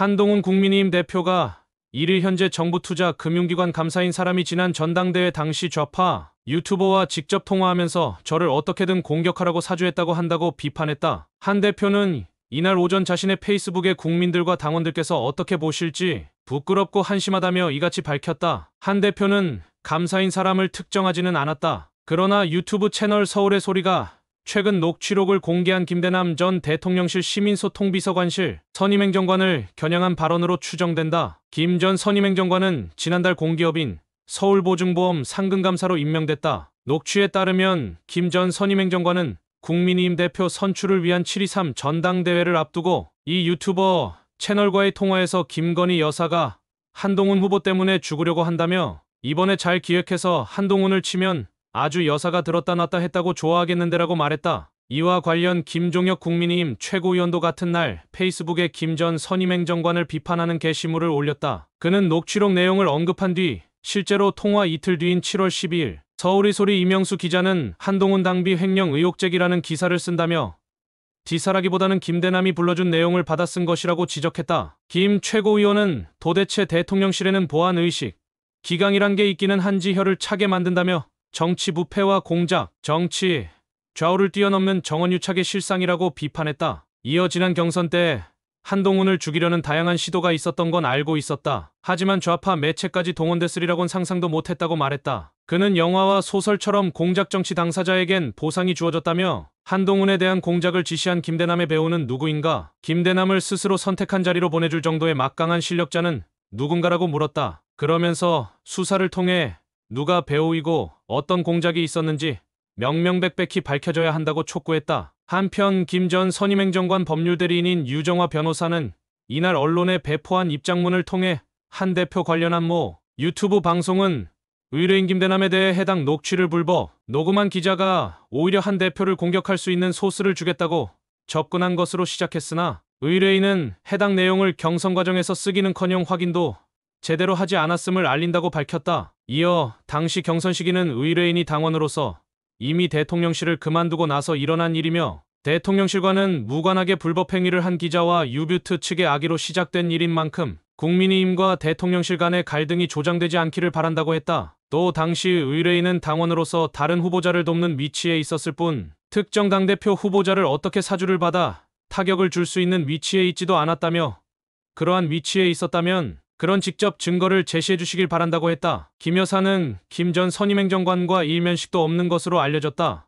한동훈 국민의힘 대표가 이를 현재 정부 투자 금융기관 감사인 사람이 지난 전당대회 당시 좌파 유튜버와 직접 통화하면서 저를 어떻게든 공격하라고 사주했다고 한다고 비판했다. 한 대표는 이날 오전 자신의 페이스북에 국민들과 당원들께서 어떻게 보실지 부끄럽고 한심하다며 이같이 밝혔다. 한 대표는 감사인 사람을 특정하지는 않았다. 그러나 유튜브 채널 서울의 소리가 최근 녹취록을 공개한 김대남 전 대통령실 시민소통비서관실 선임행정관을 겨냥한 발언으로 추정된다. 김 전 선임행정관은 지난달 공기업인 서울보증보험 상근감사로 임명됐다. 녹취에 따르면 김 전 선임행정관은 국민의힘 대표 선출을 위한 723 전당대회를 앞두고 이 유튜버 채널과의 통화에서 김건희 여사가 한동훈 후보 때문에 죽으려고 한다며 이번에 잘 기획해서 한동훈을 치면 아주 여사가 들었다 놨다 했다고 좋아하겠는데라고 말했다. 이와 관련 김종혁 국민의힘 최고위원도 같은 날 페이스북에 김 전 선임행정관을 비판하는 게시물을 올렸다. 그는 녹취록 내용을 언급한 뒤 실제로 통화 이틀 뒤인 7월 12일 서울이 소리 이명수 기자는 한동훈 당비 횡령 의혹 제기라는 기사를 쓴다며 디사라기보다는 김대남이 불러준 내용을 받아 쓴 것이라고 지적했다. 김 최고위원은 도대체 대통령실에는 보안 의식, 기강이란 게 있기는 한지 혀를 차게 만든다며 정치 부패와 공작, 정치, 좌우를 뛰어넘는 정원유착의 실상이라고 비판했다. 이어 지난 경선 때 한동훈을 죽이려는 다양한 시도가 있었던 건 알고 있었다. 하지만 좌파 매체까지 동원됐으리라곤 상상도 못했다고 말했다. 그는 영화와 소설처럼 공작 정치 당사자에겐 보상이 주어졌다며 한동훈에 대한 공작을 지시한 김대남의 배우는 누구인가? 김대남을 스스로 선택한 자리로 보내줄 정도의 막강한 실력자는 누군가라고 물었다. 그러면서 수사를 통해 누가 배우이고 어떤 공작이 있었는지 명명백백히 밝혀져야 한다고 촉구했다. 한편 김 전 선임행정관 법률대리인인 유정화 변호사는 이날 언론에 배포한 입장문을 통해 한 대표 관련안모 유튜브 방송은 의뢰인 김대남에 대해 해당 녹취를 불버 녹음한 기자가 오히려 한 대표를 공격할 수 있는 소스를 주겠다고 접근한 것으로 시작했으나 의뢰인은 해당 내용을 경선 과정에서 쓰기는커녕 확인도 제대로 하지 않았음을 알린다고 밝혔다. 이어 당시 경선 시기는 의뢰인이 당원으로서 이미 대통령실을 그만두고 나서 일어난 일이며 대통령실과는 무관하게 불법 행위를 한 기자와 유뷰트 측의 악의로 시작된 일인 만큼 국민의힘과 대통령실 간의 갈등이 조장되지 않기를 바란다고 했다. 또 당시 의뢰인은 당원으로서 다른 후보자를 돕는 위치에 있었을 뿐 특정 당대표 후보자를 어떻게 사주를 받아 타격을 줄 수 있는 위치에 있지도 않았다며 그러한 위치에 있었다면 그런 직접 증거를 제시해 주시길 바란다고 했다. 김 여사는 김 전 선임행정관과 일면식도 없는 것으로 알려졌다.